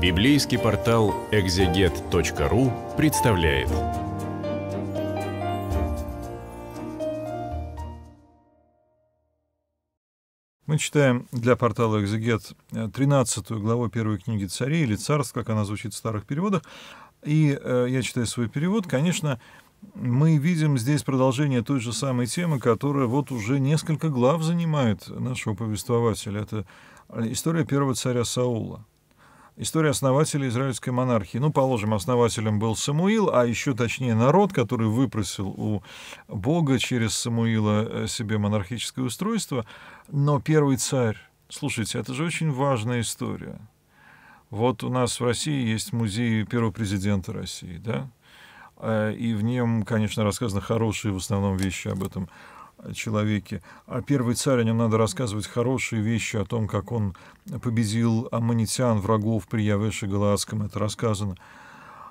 Библейский портал экзегет.ру представляет. Мы читаем для портала «Экзегет» 13 главу первой книги «Царей» или «Царств», как она звучит в старых переводах. И э, я читаю свой перевод. Конечно, мы видим здесь продолжение той же самой темы, которая вот уже несколько глав занимает нашего повествователя. Это э, история первого царя Саула. История основателя израильской монархии. Ну, положим, основателем был Самуил, а еще точнее народ, который выпросил у Бога через Самуила э, себе монархическое устройство. Но первый царь, слушайте, это же очень важная история. Вот у нас в России есть музей первого президента России, да? Э, и в нем, конечно, рассказаны хорошие в основном вещи об этом человеке. А первый царь, о нем надо рассказывать хорошие вещи, о том, как он победил аммонитян, врагов при Явеше Галаадском. Это рассказано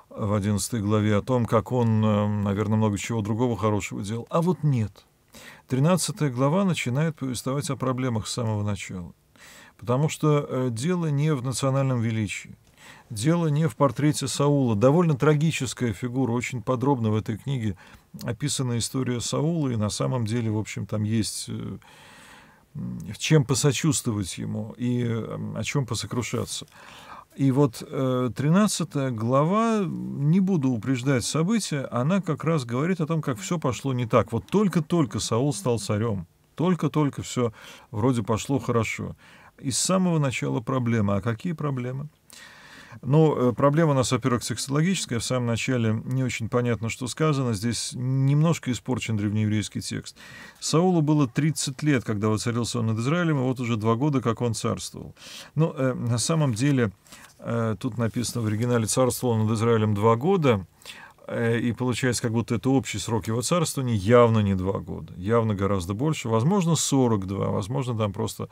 в 11 главе, о том, как он, э, наверное, много чего другого хорошего делал. А вот нет. 13 глава начинает повествовать о проблемах с самого начала. Потому что э, дело не в национальном величии. Дело не в портрете Саула. Довольно трагическая фигура, очень подробно в этой книге описана история Саула, и на самом деле, в общем, там есть э, чем посочувствовать ему и о чем посокрушаться. И вот 13 э, глава, не буду упреждать события, она как раз говорит о том, как все пошло не так. Вот только-только Саул стал царем, только-только все вроде пошло хорошо. И с самого начала проблема. А какие проблемы? Ну, э, проблема у нас, во-первых, сексологическая. В самом начале не очень понятно, что сказано. Здесь немножко испорчен древнееврейский текст. Саулу было 30 лет, когда воцарился он над Израилем, и вот уже два года, как он царствовал. Ну, э, на самом деле, э, тут написано в оригинале «царствовал над Израилем два года», э, и получается, как будто это общий срок его царствования, явно не два года, явно гораздо больше, возможно, 42, возможно, там просто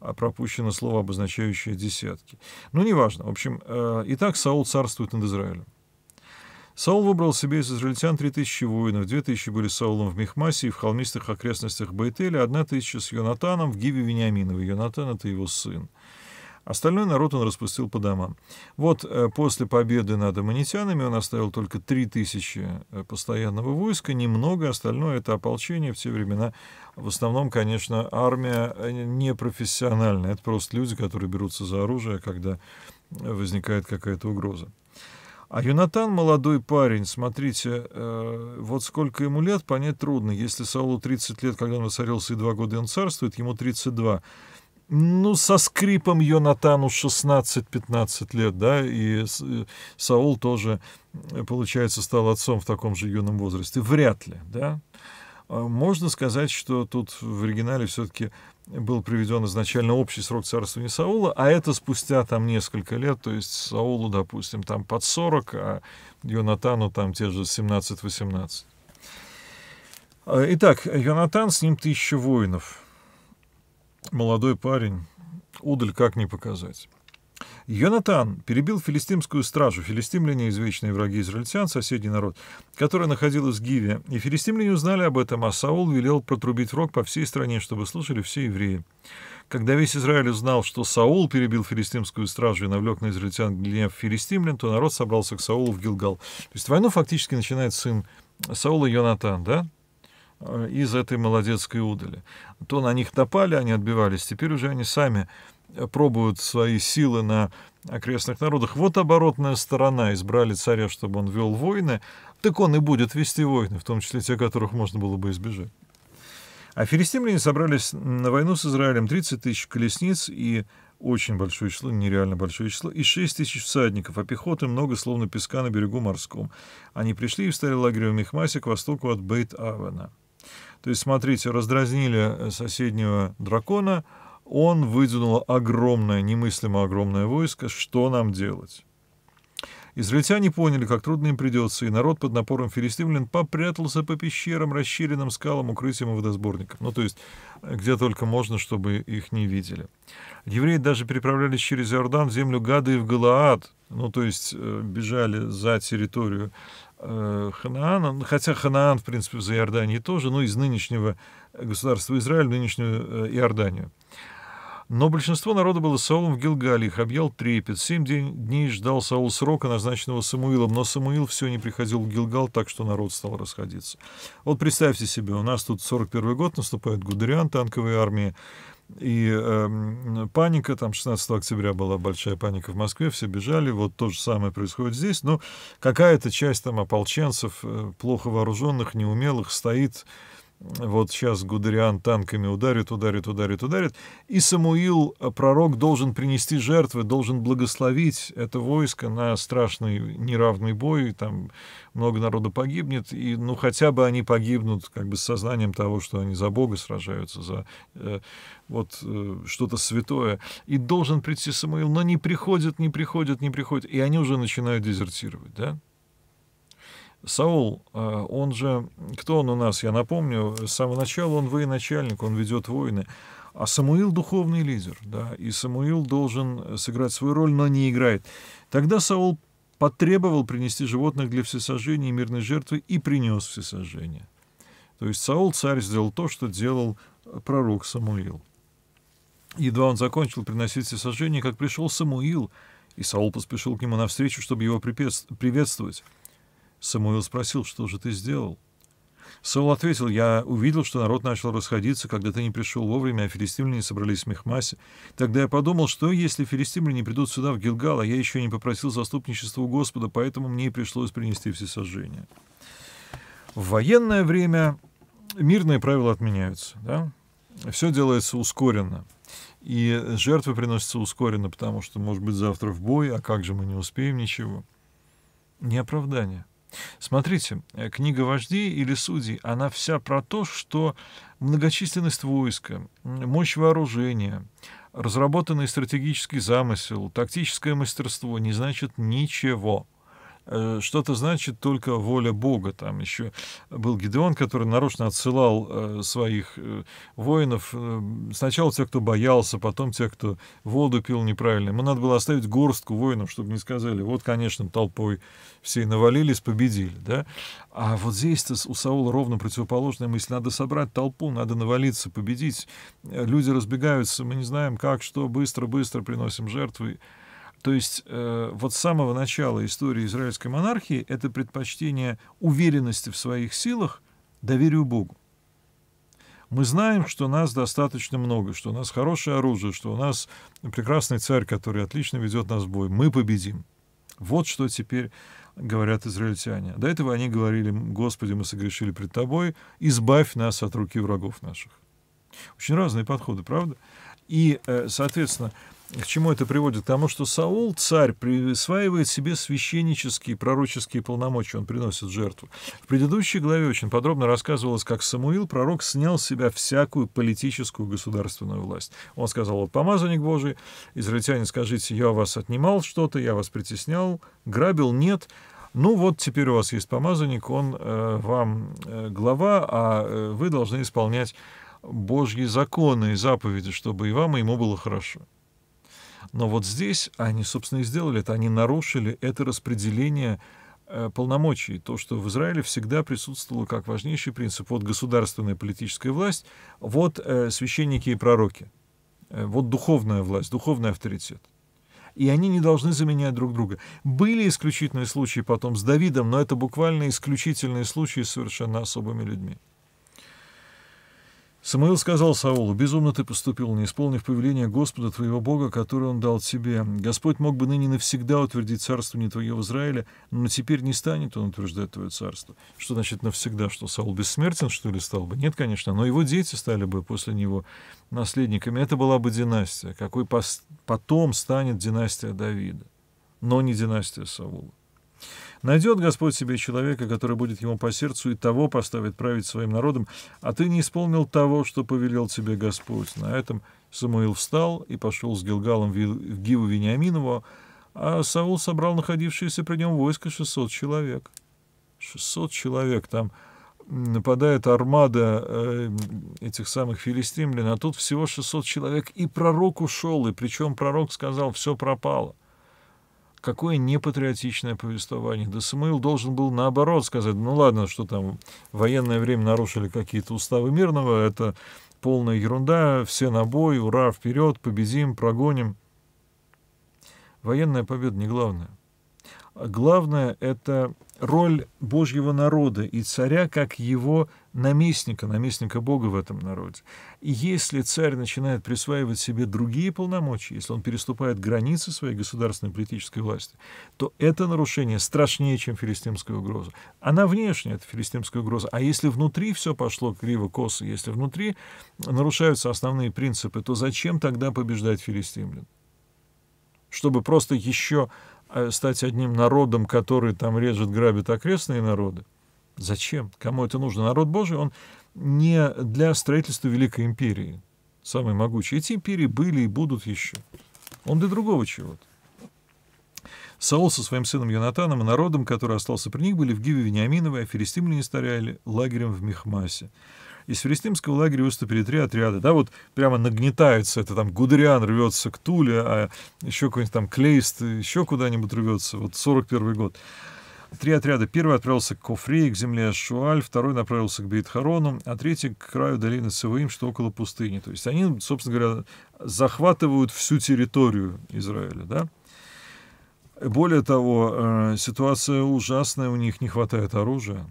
а пропущено слово, обозначающее десятки. Ну, неважно. В общем, э, итак, Саул царствует над Израилем. Саул выбрал себе из израильтян 3000 воинов, 2000 были с Саулом в Мехмасе и в холмистых окрестностях Байтеля, 1000 с Йонатаном в Гиве Вениаминова. Йонатан — это его сын. Остальной народ он распустил по домам. Вот э, после победы над аманитянами он оставил только 3000 э, постоянного войска, немного, остальное это ополчение в те времена. В основном, конечно, армия э, непрофессиональная, это просто люди, которые берутся за оружие, когда возникает какая-то угроза. А Юнатан молодой парень, смотрите, э, вот сколько ему лет, понять трудно. Если Саулу 30 лет, когда он воцарился, и два года он царствует, ему 32 ну, со скрипом Йонатану 16-15 лет, да, и э, Саул тоже, э, получается, стал отцом в таком же юном возрасте. Вряд ли, да. А можно сказать, что тут в оригинале все-таки был приведен изначально общий срок царствования Саула, а это спустя там несколько лет, то есть Саулу, допустим, там под 40, а Йонатану там те же 17-18. А, итак, Йонатан, с ним тысяча воинов – молодой парень, удаль как не показать. Йонатан перебил филистимскую стражу, филистимляне — извечные враги израильтян, соседний народ, который находилась в Гиве, и филистимляне узнали об этом, а Саул велел протрубить рог по всей стране, чтобы слушали все евреи. Когда весь Израиль узнал, что Саул перебил филистимскую стражу и навлек на израильтян гнев филистимлян, то народ собрался к Саулу в Гилгал. То есть войну фактически начинает сын Саула Йонатан, да? Э, из этой молодецкой удали. То на них напали, они отбивались, теперь уже они сами э, пробуют свои силы на окрестных народах. Вот оборотная сторона. Избрали царя, чтобы он вел войны. Так он и будет вести войны, в том числе те, которых можно было бы избежать. А филистимляне собрались на войну с Израилем 30 тысяч колесниц и очень большое число, нереально большое число, и 6 тысяч всадников, а пехоты много, словно песка на берегу морском. Они пришли и встали в лагерь в Мехмасе к востоку от Бейт-Авена. То есть, смотрите, раздразнили э, соседнего дракона, он выдвинул огромное, немыслимо огромное войско. Что нам делать? Израильтяне поняли, как трудно им придется, и народ под напором филистимлян попрятался по пещерам, расщелинам, скалам, укрытиям и водосборникам. Ну, то есть, э, где только можно, чтобы их не видели. Евреи даже переправлялись через Иордан в землю Гады и в Галаад, ну, то есть, э, бежали за территорию Э, Ханаана, хотя Ханаан, в принципе, за Иорданией тоже, но из нынешнего государства Израиль нынешнюю э, Иорданию. Но большинство народа было Саулом в Гилгале, их объял трепет. Семь дней ждал Саул срока, назначенного Самуилом, но Самуил все не приходил в Гилгал, так что народ стал расходиться. Вот представьте себе, у нас тут 41 год, наступает Гудериан, танковые армии. И э, паника, там 16 октября была большая паника в Москве, все бежали, вот то же самое происходит здесь, но какая-то часть там ополченцев, э, плохо вооруженных, неумелых, стоит вот сейчас Гудериан танками ударит, ударит, ударит, ударит. И Самуил, э, пророк, должен принести жертвы, должен благословить это войско на страшный неравный бой, там много народа погибнет, и ну хотя бы они погибнут как бы с сознанием того, что они за Бога сражаются, за э, вот э, что-то святое. И должен прийти Самуил, но не приходит, не приходит, не приходит, и они уже начинают дезертировать, да? Саул, а, он же, кто он у нас, я напомню, с самого начала он военачальник, он ведет войны. А Самуил духовный лидер, да, и Самуил должен сыграть свою роль, но не играет. Тогда Саул потребовал принести животных для всесожжения и мирной жертвы и принес всесожжение. То есть Саул, царь, сделал то, что делал э, пророк Самуил. Едва он закончил приносить всесожжение, как пришел Самуил, и Саул поспешил к нему навстречу, чтобы его приветствовать. Самуил спросил, что же ты сделал? Саул ответил, я увидел, что народ начал расходиться, когда ты не пришел вовремя, а филистимляне собрались в Мехмасе. Тогда я подумал, что если филистимляне придут сюда, в Гилгал, а я еще не попросил заступничества у Господа, поэтому мне и пришлось принести все сожжения. В военное время мирные правила отменяются, да? Все делается ускоренно. И жертвы приносятся ускоренно, потому что, может быть, завтра в бой, а как же мы не успеем ничего? Не оправдание — Смотрите, э, книга вождей или судей, она вся про то, что многочисленность войска, мощь вооружения, разработанный стратегический замысел, тактическое мастерство не значит ничего. Э, что-то значит только воля Бога. Там еще был Гедеон, который нарочно отсылал э, своих э, воинов. Сначала тех, кто боялся, потом тех, кто воду пил неправильно. Ему надо было оставить горстку воинов, чтобы не сказали, вот, конечно, толпой все навалились, победили. Да? А вот здесь-то у Саула ровно противоположная мысль. Надо собрать толпу, надо навалиться, победить. Люди разбегаются, мы не знаем как, что, быстро-быстро приносим жертвы. То есть э, вот с самого начала истории израильской монархии это предпочтение уверенности в своих силах доверию Богу. Мы знаем, что нас достаточно много, что у нас хорошее оружие, что у нас прекрасный царь, который отлично ведет нас в бой. Мы победим. Вот что теперь говорят израильтяне. До этого они говорили, «Господи, мы согрешили пред Тобой, избавь нас от руки врагов наших». Очень разные подходы, правда? И, э, соответственно, к чему это приводит? К тому, что Саул, царь, присваивает себе священнические пророческие полномочия, он приносит жертву. В предыдущей главе очень подробно рассказывалось, как Самуил, пророк, снял с себя всякую политическую государственную власть. Он сказал, вот помазанник Божий, израильтяне, скажите, я вас отнимал что-то, я вас притеснял, грабил, нет, ну вот теперь у вас есть помазанник, он э, вам э, глава, а э, вы должны исполнять Божьи законы и заповеди, чтобы и вам, и ему было хорошо. Но вот здесь они, собственно, и сделали это. Они нарушили это распределение э, полномочий, то, что в Израиле всегда присутствовало как важнейший принцип. Вот государственная политическая власть, вот э, священники и пророки, э, вот духовная власть, духовный авторитет. И они не должны заменять друг друга. Были исключительные случаи потом с Давидом, но это буквально исключительные случаи с совершенно особыми людьми. Самуил сказал Саулу, «Безумно ты поступил, не исполнив повеления Господа твоего Бога, которое он дал тебе. Господь мог бы ныне навсегда утвердить царство не твое в Израиле, но теперь не станет он утверждать твое царство». Что значит навсегда? Что Саул бессмертен, что ли, стал бы? Нет, конечно, но его дети стали бы после него наследниками. Это была бы династия. Какой потом станет династия Давида, но не династия Саула. Найдет Господь себе человека, который будет ему по сердцу, и того поставит править своим народом, а ты не исполнил того, что повелел тебе Господь. На этом Самуил встал и пошел с Гилгалом в Гиву Вениаминову, а Саул собрал находившееся при нем войско 600 человек. 600 человек там нападает армада э, этих самых филистимлян, а тут всего 600 человек, и пророк ушел, и причем пророк сказал, все пропало — какое непатриотичное повествование. Да Самуил должен был наоборот сказать, ну ладно, что там, в военное время нарушили какие-то уставы мирного, это полная ерунда, все на бой, ура, вперед, победим, прогоним. Военная победа не главное. А главное — это роль Божьего народа и царя как его наместника, наместника Бога в этом народе. И если царь начинает присваивать себе другие полномочия, если он переступает границы своей государственной политической власти, то это нарушение страшнее, чем филистимская угроза. Она внешняя, это филистимская угроза. А если внутри все пошло криво-косо, если внутри нарушаются основные принципы, то зачем тогда побеждать филистимлян? Чтобы просто еще э, стать одним народом, который там режет, грабит окрестные народы? Зачем? Кому это нужно? Народ Божий, он не для строительства Великой Империи, самой могучей. Эти империи были и будут еще. Он для другого чего-то. Саул со своим сыном Йонатаном, и народом, который остался при них, были в Гиве Вениаминовой, а филистимляне стояли лагерем в Мехмасе. Из филистимского лагеря выступили три отряда. Да, вот прямо нагнетается, это там Гудериан рвется к Туле, а еще какой-нибудь там Клейст еще куда-нибудь рвется. Вот 41 год. Три отряда. Первый отправился к Кофре, к земле Шуаль, второй направился к Бейтхарону, а третий к краю долины Сываим, что около пустыни. То есть они, собственно говоря, захватывают всю территорию Израиля, да? Более того, э, ситуация ужасная, у них не хватает оружия.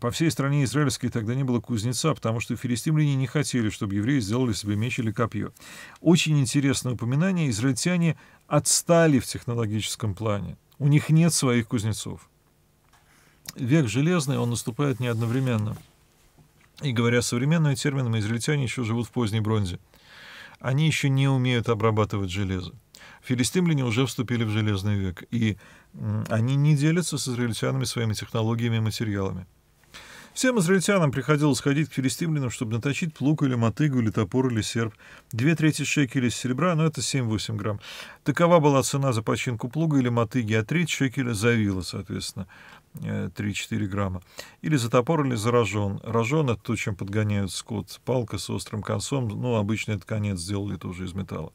По всей стране израильской тогда не было кузнеца, потому что филистимляне не хотели, чтобы евреи сделали себе меч или копье. Очень интересное упоминание. Израильтяне отстали в технологическом плане. У них нет своих кузнецов век железный, он наступает не одновременно. И говоря современными терминами, израильтяне еще живут в поздней бронзе. Они еще не умеют обрабатывать железо. Филистимляне уже вступили в железный век, и они не делятся с израильтянами своими технологиями и материалами. Всем израильтянам приходилось ходить к филистимлянам, чтобы наточить плуг или мотыгу, или топор, или серп. Две трети шекеля серебра, но это 7-8 грамм. Такова была цена за починку плуга или мотыги, а треть шекеля за вилы, соответственно, 3-4 э, грамма. Или за топор, или за рожон. Рожон — это то, чем подгоняют скот. Палка с острым концом, ну, обычно этот конец сделали тоже из металла.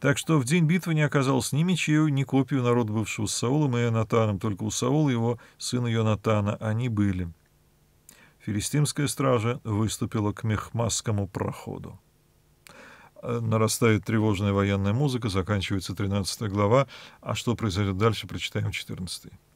Так что в день битвы не оказалось ни мечей, ни копию народа бывшего с Саулом и Натаном, только у Саула его сына Йонатана они были филистимская стража выступила к мехмасскому проходу. Э, нарастает тревожная военная музыка, заканчивается 13 глава, а что произойдет дальше, прочитаем 14. -й.